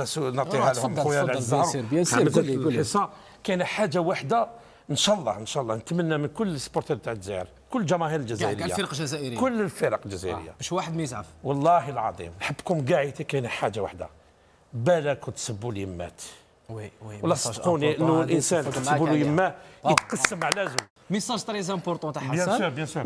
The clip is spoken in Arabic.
هذا نعطيها آه، لهم خويا العزار كاين حاجه واحده ان شاء الله ان شاء الله نتمنى من كل السبورتر تاع الجزائر كل جماهير الجزائريه كل الفرق الجزائريه كل الفرق الجزائريه آه. باش واحد ما يزعف والله العظيم نحبكم كاع كاين حاجه واحده بالك تسبوا مات وي وي ولا صدقوني انه الانسان تسبوا له يماه يتقسم على زوج ميساج تري امبورتون تاع حسن بيان سور بيان سور